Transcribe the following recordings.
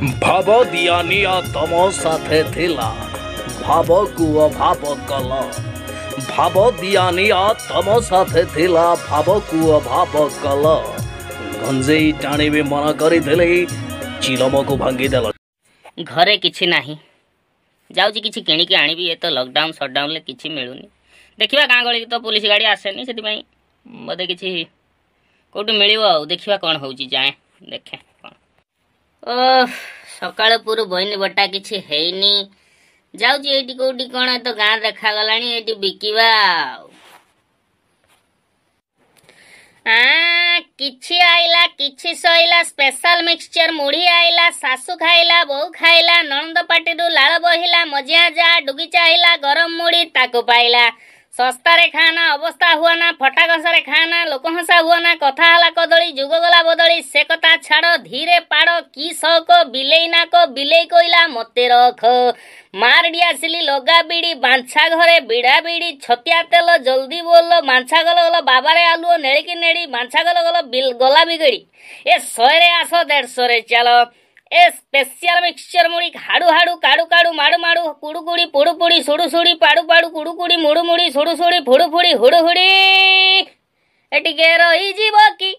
भाव दियानिया तम साथे थिला भाव को अभाव कल भाव दियानिया तम साथे थिला भाव को अभाव कल गंजे टाणी भी मन करदे चिलम को भांगीदे घरे किसी ना जाऊँ किसी किणिक तो लकडाउन सटडाउन कि मिलूनी देखा गाँग गली तो पुलिस गाड़ी आसेनि से बोधे कि कौट मिल देखा कौन हो जाए देखे ସକାଳ ପୁରୁ ବହିନୀ ବଟା କିଛି ହେଇନି ଯାଉଛି ଏଇଠି କୋଉଠି କ'ଣ ଏତ ଗାଁ ଦେଖାଗଲାଣି ଏଇଠି ବିକିବା କିଛି ଆଇଲା କିଛି ସଇଲା ସ୍ପେଶାଲ ମିକ୍ସଚର ମୁଢି ଆଇଲା ଶାଶୁ ଖାଇଲା ବୋଉ ଖାଇଲା ନଣନ୍ଦ ପାଟିରୁ ଲାଳ ବହିଲା ମଜିଆ ଯା ଡୁଗିଚା ଆଇଲା ଗରମ ମୁଢି ତାକୁ ପାଇଲା ଶସ୍ତାରେ ଖାଆନା ଅବସ୍ଥା ହୁଅନା ଫଟାଘସାରେ ଖାଆନା ଲୋକହଂସା ହୁଅନା କଥା ହେଲା କଦଳୀ ଯୁଗ ଗଲା ବଦଳି ସେ କଥା ଛାଡ଼ ଧୀରେ ପାଡ଼ କି ସଉକ ବିଲେଇ ନାକ ବିଲେଇ କହିଲା ମୋତେ ରଖ ମାରଡି ଆସିଲି ଲଗା ବିଡ଼ି ବାଞ୍ଛା ଘରେ ବିଡ଼ା ବିଡ଼ି ଛତିଆ ତେଲ ଜଲ୍ଦି ବୋଲ ମାଂଛା ଗଲ ଗଲ ବାବାରେ ଆଲୁଅ ନେଳିକି ନେଳି ମାଂଛା ଗଲ ଗଲ ଗଲା ବିଗେଡ଼ି ଏ ଶହେରେ ଆସ ଦେଢ଼ଶହରେ ଚାଲ એ સ્પેશિયલ મિક્સચર મૂડી હાડુ હાડુ કાડું કાડું માડું માડું કુડુ કુડી પૂડુ પૂડી સુડુ સુડી પાડું પાડું કુડુ કુડી મૂડું મૂડી સુડુ સુડી ફોડું ફોડી હુડુ હુડી એ ଟିକେ ରହିଯିବ କି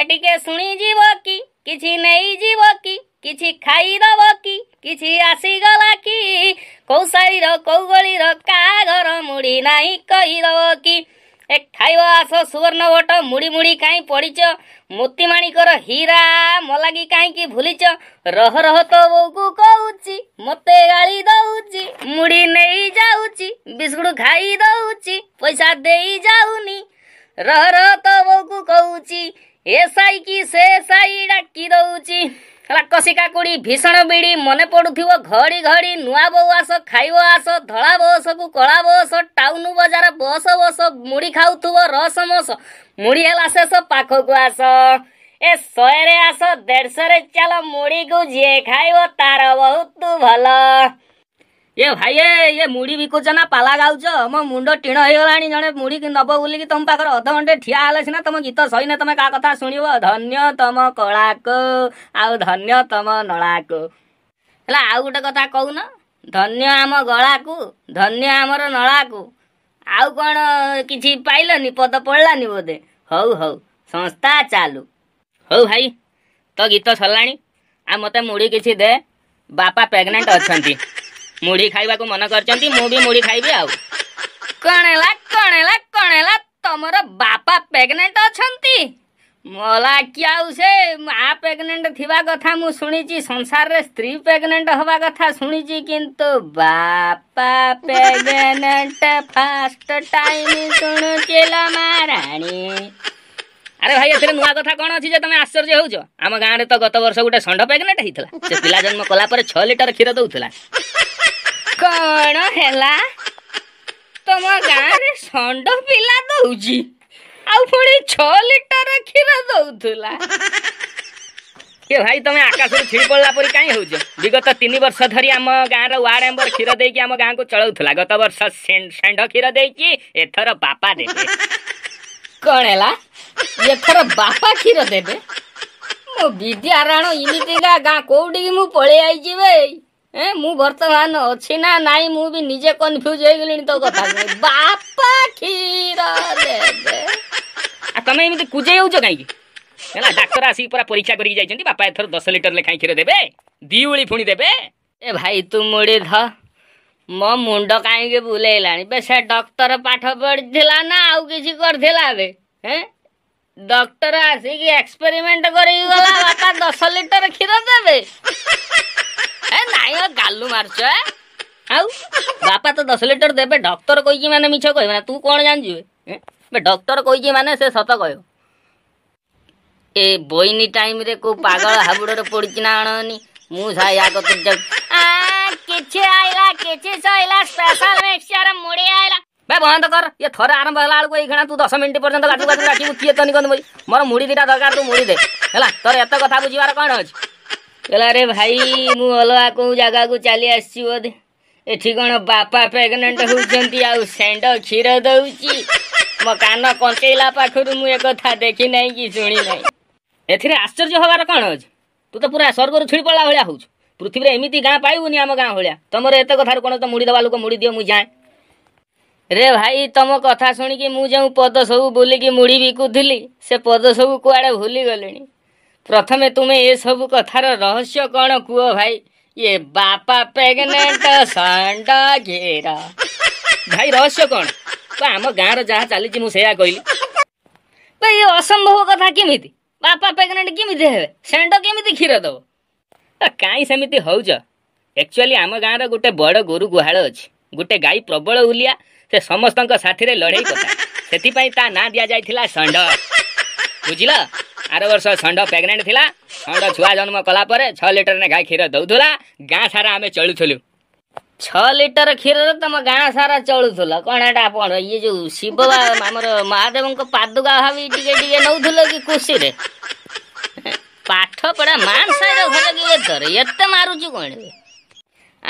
ଏ ଟିକେ ଶୁଣିଯିବ କି କିଛି ନେଇଯିବ କି କିଛି ଖାଇଦବ କି କିଛି ଆସିଗଲା କି କୋଉ ସାଇର କୋଉ ଗଳିର କାହା ଘର ମୁଢ଼ି ନାହିଁ କହିଦବ କି ଏ ଖାଇବ ଆସ ସୁବର୍ଣ୍ଣ ଭଟ ମୁଢି ମୁଢି କାହିଁ ପଡ଼ିଛ ମୋତିମାଣିକର ହୀରା ମଲାଗି କାହିଁକି ଭୁଲିଚ ରହ ରହ ତ ବୋଉକୁ କହୁଛି ମତେ ଗାଳି ଦଉଛି ମୁଢି ନେଇ ଯାଉଛି ବିସ୍କୁଟ ଖାଇ ଦଉଛି ପଇସା ଦେଇ ଯାଉନି ରହ ରହ ତ ବୋଉକୁ କହୁଛି ଏ ସାଇକି ସେ ସାଇ ଡାକି ଦଉଛି ହେଲା କଷିକା କୁଡ଼ି ଭୀଷଣ ବିଡ଼ି ମନେ ପଡ଼ୁଥିବ ଘଡ଼ି ଘଡ଼ି ନୂଆ ବୋଉ ଆସ ଖାଇବ ଆସ ଧଳା ବସକୁ କଳା ବସ ଟାଉନ ବଜାର ବସ ବସ ମୁଢ଼ି ଖାଉଥିବ ରସ ମସ ମୁଢ଼ି ହେଲା ଶେଷ ପାଖକୁ ଆସ ଏ ଶହେରେ ଆସ ଦେଢ଼ଶହରେ ଚାଲ ମୁଢ଼ିକୁ ଯିଏ ଖାଇବ ତାର ବହୁତ ଭଲ ଏ ଭାଇ ଏ ମୁଢି ବିକୁଛ ନା ପାଲା ଗାଉଛ ମୋ ମୁଣ୍ଡ ଟିଣ ହେଇଗଲାଣି ଜଣେ ମୁଢି ନବ ବୋଲିକି ତମ ପାଖରେ ଅଧଘଣ୍ଟେ ଠିଆ ହେଲେ ସିନା ତମ ଗୀତ ସହିନେ ତମେ କାହା କଥା ଶୁଣିବ ଧନ୍ୟ ତମ କଳାକ ଆଉ ଧନ୍ୟ ତମ ନଳାକୁ ହେଲା ଆଉ ଗୋଟେ କଥା କହୁନ ଧନ୍ୟ ଆମ ଗଳାକୁ ଧନ୍ୟ ଆମର ନଳାକୁ ଆଉ କ'ଣ କିଛି ପାଇଲନି ପଦ ପଡ଼ିଲାନି ବୋଧେ ହଉ ହଉ ସଂସ୍ଥା ଚାଲୁ ହଉ ଭାଇ ତ ଗୀତ ସରିଲାଣି ଆଉ ମୋତେ ମୁଢି କିଛି ଦେ ବାପା ପ୍ରେଗନେଣ୍ଟ ଅଛନ୍ତି ମୁଢି ଖାଇବାକୁ ମନ କରିଛନ୍ତି ମୁଁ ବି ମୁଢି ଖାଇବି ଆଉ କଣ ହେଲା କଣ ହେଲା କଣ ହେଲା ତମର ବାପା ପ୍ରେଗନେଣ୍ଟ ଅଛନ୍ତି ମଲା କି ଆଉ ସେ ମା ପ୍ରେଗନେଣ୍ଟ ଥିବା କଥା ମୁଁ ଶୁଣିଛି ସଂସାରରେ ସ୍ତ୍ରୀ ପ୍ରେଗନେଣ୍ଟ ହେବା କଥା ଶୁଣିଛି କିନ୍ତୁ ବାପା ପ୍ରେଗନେଣ୍ଟ ଫାଷ୍ଟ ଟାଇମ୍ ଶୁଣୁଚିଲ ମାରାଣୀ ଆରେ ଭାଇ ଏଥିରେ ନୂଆ କଥା କ'ଣ ଅଛି ଯେ ତମେ ଆଶ୍ଚର୍ଯ୍ୟ ହେଉଛ ଆମ ଗାଁରେ ତ ଗତ ବର୍ଷ ଗୋଟେ ଷଣ୍ଢ ପ୍ରେଗନେଣ୍ଟ ହେଇଥିଲା ସେ ପିଲା ଜନ୍ମ କଲା ପରେ ଛଅ ଲିଟର କ୍ଷୀର ଦେଉଥିଲା କ'ଣ ହେଲା ତମ ଗାଁରେ ଷଣ୍ଢ ପିଲା ଦଉଛି ଆଉ ପୁଣି ଛଅ ଲିଟର କ୍ଷୀର ଦଉଥିଲା ଏ ଭାଇ ତମେ ଆକାଶରୁ ଛିଡ଼ି ପଡ଼ିଲା ପରି କାହିଁ ହେଉଛ ବିଗତ ତିନି ବର୍ଷ ଧରି ଆମ ଗାଁର ୱାର୍ଡ ମେମ୍ବର କ୍ଷୀର ଦେଇକି ଆମ ଗାଁକୁ ଚଳାଉଥିଲା ଗତ ବର୍ଷ ଷେଣ୍ଢ କ୍ଷୀର ଦେଇକି ଏଥର ବାପା ଦେବେ କ'ଣ ହେଲା ଏଥର ବାପା କ୍ଷୀର ଦେବେ ମୋ ବିଦ୍ୟାରାଣ ଇମିତିକା ଗାଁ କୋଉଠିକି ମୁଁ ପଳେଇ ଆଇଛି ବେ ଏ ମୁଁ ବର୍ତ୍ତମାନ ଅଛି ନା ନାଇଁ ମୁଁ ବି ନିଜେ କନଫ୍ୟୁଜ ହେଇଗଲିଣି ତୋ କଥା ବାପା କ୍ଷୀର ଦେବେ ଆଉ ତମେ ଏମିତି କୁଜେଇ ହଉଛ କାହିଁକି ହେଲା ଡାକ୍ତର ଆସିକି ପୁରା ପରୀକ୍ଷା କରିକି ଯାଇଛନ୍ତି ବାପା ଏଥର ଦଶ ଲିଟର ଲେଖାଏଁ କ୍ଷୀର ଦେବେ ଦି ପୁଣି ଦେବେ ଏ ଭାଇ ତୁ ମୁଡ଼ି ଧ ମୋ ମୁଣ୍ଡ କାହିଁକି ବୁଲେଇଲାଣି ବେ ସେ ଡକ୍ଟର ପାଠ ପଢ଼ିଥିଲା ନା ଆଉ କିଛି କରିଥିଲା ଏବେ ହେଁ ଡକ୍ଟର ଆସିକି ଏକ୍ସପେରିମେଣ୍ଟ କରିକି ଗଲା ବାପା ଦଶ ଲିଟର କ୍ଷୀର ଦେବେ ଏ ନାଇଁ ଗାଲୁ ମାରୁଛ ଆଉ ବାପା ତ ଦଶ ଲିଟର ଦେବେ ଡକ୍ଟର କହିକି ମାନେ ମିଛ କହିବ ନା ତୁ କ'ଣ ଜାଣିଛୁ ଡକ୍ଟର କହିଛି ମାନେ ସେ ସତ କହିବ ଏ ବୋଇନି ଟାଇମ୍ରେ କୋଉ ପାଗଳ ହାବୁଡ଼ରେ ପଡ଼ିଛି ନା ଆଣନି ମୁଁ ସାଇ ଆଗ କିଛି ଆଇଲା କିଛି भन त कर यो थोर आराम लाडको एकणा तू दस मिनट पर्यन्त गाठी बाजु राखिबु के तनि गर्नु भयो मर मुडी दिटा दरकार तू मुडी दे होला तर यता कथा बुझिबार कण अछि होला रे भाई मु अलवा को जागा को चाली आसी बोधे एठी कण बापा प्रेग्नेंट होउछंती आउ सेंड खीर दउची म कान कंचैला पाखरु मु एक कथा देखि नै कि सुनि नै एथिरे आश्चर्य होबार कण अछि तु त पूरा स्वर्गरु छिड़ पडला भलिया होउछ पृथ्वीरे एमिति गाँ पाइबुनि आम गाँ भलिया तमर एत कथार कोन त मुडी दबा लोक मुडी दियो मु जाए ରେ ଭାଇ ତମ କଥା ଶୁଣିକି ମୁଁ ଯେଉଁ ପଦ ସବୁ ବୁଲିକି ମୁଢ଼ି ବିକୁଥିଲି ସେ ପଦ ସବୁ କୁଆଡ଼େ ଭୁଲିଗଲିଣି ପ୍ରଥମେ ତୁମେ ଏସବୁ କଥାର ରହସ୍ୟ କ'ଣ କୁହ ଭାଇ ଇଏ ବାପା ପ୍ରେଗନେଣ୍ଟ ସଣ୍ଡ ଘେର ଭାଇ ରହସ୍ୟ କ'ଣ ଆମ ଗାଁର ଯାହା ଚାଲିଛି ମୁଁ ସେଇଆ କହିଲି ଇଏ ଅସମ୍ଭବ କଥା କେମିତି ବାପା ପ୍ରେଗନେଣ୍ଟ କେମିତି ହେବେ ସେଣ୍ଡ କେମିତି କ୍ଷୀର ଦେବ କାହିଁ ସେମିତି ହଉଛ ଏକ୍ଚୁଆଲି ଆମ ଗାଁର ଗୋଟେ ବଡ଼ ଗୋରୁ ଗୁହାଳ ଅଛି ଗୋଟେ ଗାଈ ପ୍ରବଳ ଉଲିଆ ସେ ସମସ୍ତଙ୍କ ସାଥିରେ ଲଢ଼େଇ କଲା ସେଥିପାଇଁ ତା ନାଁ ଦିଆଯାଇଥିଲା ଷଣ୍ଢ ବୁଝିଲ ଆର ବର୍ଷ ଷଣ୍ଢ ପ୍ରେଗନେଣ୍ଟ ଥିଲା ଷଣ୍ଢ ଛୁଆ ଜନ୍ମ କଲା ପରେ ଛଅ ଲିଟର ଗାଈ କ୍ଷୀର ଦେଉଥିଲା ଗାଁ ସାରା ଆମେ ଚଳୁଥିଲୁ ଛଅ ଲିଟର କ୍ଷୀରରେ ତମ ଗାଁ ସାରା ଚଳୁଥିଲ କ'ଣ ଏଇଟା ଆପଣ ଇଏ ଯେଉଁ ଶିବ ଆମର ମହାଦେବଙ୍କ ପାଦୁକା ଭାବି ଟିକେ ଟିକେ ନଉଥିଲ କି ଖୁସିରେ ପାଠ ପଢା ମାଂସ ଏତେ ମାରୁଛୁ କ'ଣ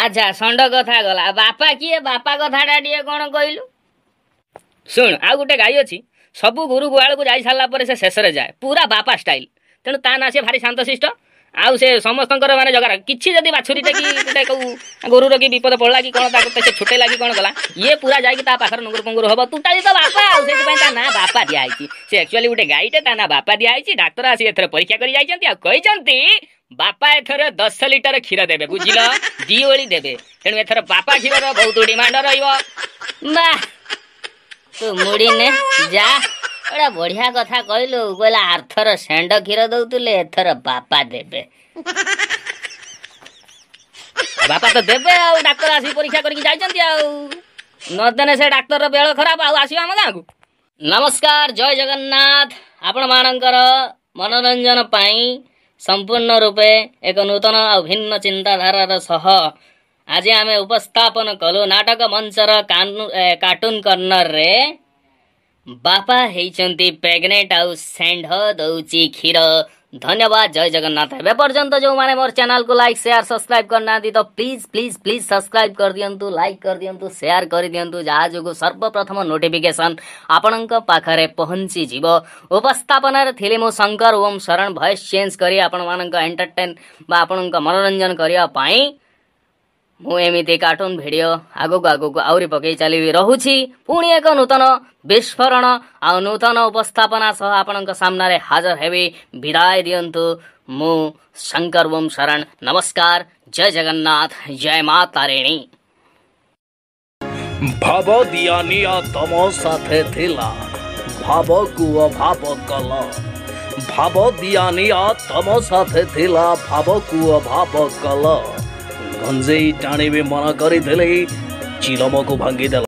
ଆଚ୍ଛା ଷଣ୍ଢ କଥା ଗଲା ବାପା କିଏ ବାପା କଥାଟା ଟିକେ କ'ଣ କହିଲୁ ଶୁଣ ଆଉ ଗୋଟେ ଗାଈ ଅଛି ସବୁ ଗୁରୁ ଗୁହାଳକୁ ଯାଇ ସାରିଲା ପରେ ସେ ଶେଷରେ ଯାଏ ପୁରା ବାପା ଷ୍ଟାଇଲ୍ ତେଣୁ ତା ନାଁ ସେ ଭାରି ଶାନ୍ତଶିଷ୍ଟ ଆଉ ସେ ସମସ୍ତଙ୍କର ମାନେ ଜଗାର କିଛି ଯଦି ବାଛୁରୀଟେ କି ଗୋଟେ କେଉଁ ଗୋରୁର କି ବିପଦ ପଡ଼ିଲା କି କ'ଣ ତାକୁ ସେ ଛୁଟେଇଲା କି କ'ଣ କଲା ଇଏ ପୁରା ଯାଇକି ତା ପାଖରେ ନୁଙ୍ଗୁର ପୁଙ୍ଗୁର ହବ ଟୁଟାଳି ତ ବାପା ଆଉ ସେଥିପାଇଁ ତା ନାଁ ବାପା ଦିଆହେଇଛି ସେ ଆକ୍ଚୁଆଲି ଗୋଟେ ଗାଈଟେ ତା ନାଁ ବାପା ଦିଆହେଇଛି ଡାକ୍ତର ଆସି ଏଥର ପରୀକ୍ଷା କରି ଯାଇଛନ୍ତି ଆଉ କହିଛନ୍ତି ବାପା ଏଥର ଦଶ ଲିଟର କ୍ଷୀର ଦେବେ ବୁଝିଲ ଦିଓଳି ଦେବେ ତେଣୁ ଏଥର ବାପା କ୍ଷୀରର ବହୁତ ଡିମାଣ୍ଡ ରହିବ ବା ତୁ ମୁଢି ନେ ଯା ଏଟା ବଢିଆ କଥା କହିଲୁ କହିଲା ଆର୍ଥର ସେଣ୍ଡ କ୍ଷୀର ଦଉଥିଲେ ଏଥର ବାପା ଦେବେ ବାପା ତ ଦେବେ ଆଉ ଡାକ୍ତର ଆସି ପରୀକ୍ଷା କରିକି ଯାଇଛନ୍ତି ଆଉ ନଦେନେ ସେ ଡାକ୍ତରର ବେଳ ଖରାପ ଆଉ ଆସିବ ଆମ ଗାଁକୁ ନମସ୍କାର ଜୟ ଜଗନ୍ନାଥ ଆପଣମାନଙ୍କର ମନୋରଞ୍ଜନ ପାଇଁ ସମ୍ପୂର୍ଣ୍ଣ ରୂପେ ଏକ ନୂତନ ଆଉ ଭିନ୍ନ ଚିନ୍ତାଧାରାର ସହ ଆଜି ଆମେ ଉପସ୍ଥାପନ କଲୁ ନାଟକ ମଞ୍ଚର କାର୍ଟୁନ୍ କର୍ଣ୍ଣରରେ ବାପା ହେଇଛନ୍ତି ପ୍ରେଗନେଣ୍ଟ ଆଉ ଷେଣ୍ଢ ଦଉଛି କ୍ଷୀର ଧନ୍ୟବାଦ ଜୟ ଜଗନ୍ନାଥ ଏବେ ପର୍ଯ୍ୟନ୍ତ ଯେଉଁମାନେ ମୋର ଚ୍ୟାନେଲକୁ ଲାଇକ୍ ସେୟାର ସବସ୍କ୍ରାଇବ୍ କରିନାହାନ୍ତି ତ ପ୍ଲିଜ୍ ପ୍ଲିଜ୍ ପ୍ଲିଜ୍ ସବସ୍କ୍ରାଇବ୍ କରିଦିଅନ୍ତୁ ଲାଇକ୍ କରିଦିଅନ୍ତୁ ସେୟାର କରିଦିଅନ୍ତୁ ଯାହା ଯୋଗୁଁ ସର୍ବପ୍ରଥମ ନୋଟିଫିକେସନ୍ ଆପଣଙ୍କ ପାଖରେ ପହଞ୍ଚିଯିବ ଉପସ୍ଥାପନାରେ ଥିଲି ମୁଁ ଶଙ୍କର ଓମ୍ ଶରଣ ଭଏସ୍ ଚେଞ୍ଜ କରି ଆପଣମାନଙ୍କ ଏଣ୍ଟରଟେନ୍ ବା ଆପଣଙ୍କ ମନୋରଞ୍ଜନ କରିବା ପାଇଁ ମୁଁ ଏମିତି କାର୍ଟୁନ୍ ଭିଡ଼ିଓ ଆଗକୁ ଆଗକୁ ଆହୁରି ପକେଇ ଚାଲିବି ରହୁଛି ପୁଣି ଏକ ନୂତନ ବିସ୍ଫୋରଣ ଆଉ ନୂତନ ଉପସ୍ଥାପନା ସହ ଆପଣଙ୍କ ସାମ୍ନାରେ ହାଜର ହେବି ବିଦାୟ ଦିଅନ୍ତୁ ମୁଁ ଶଙ୍କର ଓମ୍ ଶରଣ ନମସ୍କାର ଜୟ ଜଗନ୍ନାଥ ଜୟ ମା ତାରିଣୀ ଭାବ ଦିଆନିଆ ତମ ସାଥେ ଥିଲା ଭାବକୁ ଅଭାବ କଲ ଭାବ ଦିଆନିଆ ତମ ସାଥେ ଥିଲା ଭାବକୁ ଅଭାବ କଲ हन्जै टाढि मन गरिदेले चिलमको भागिदेला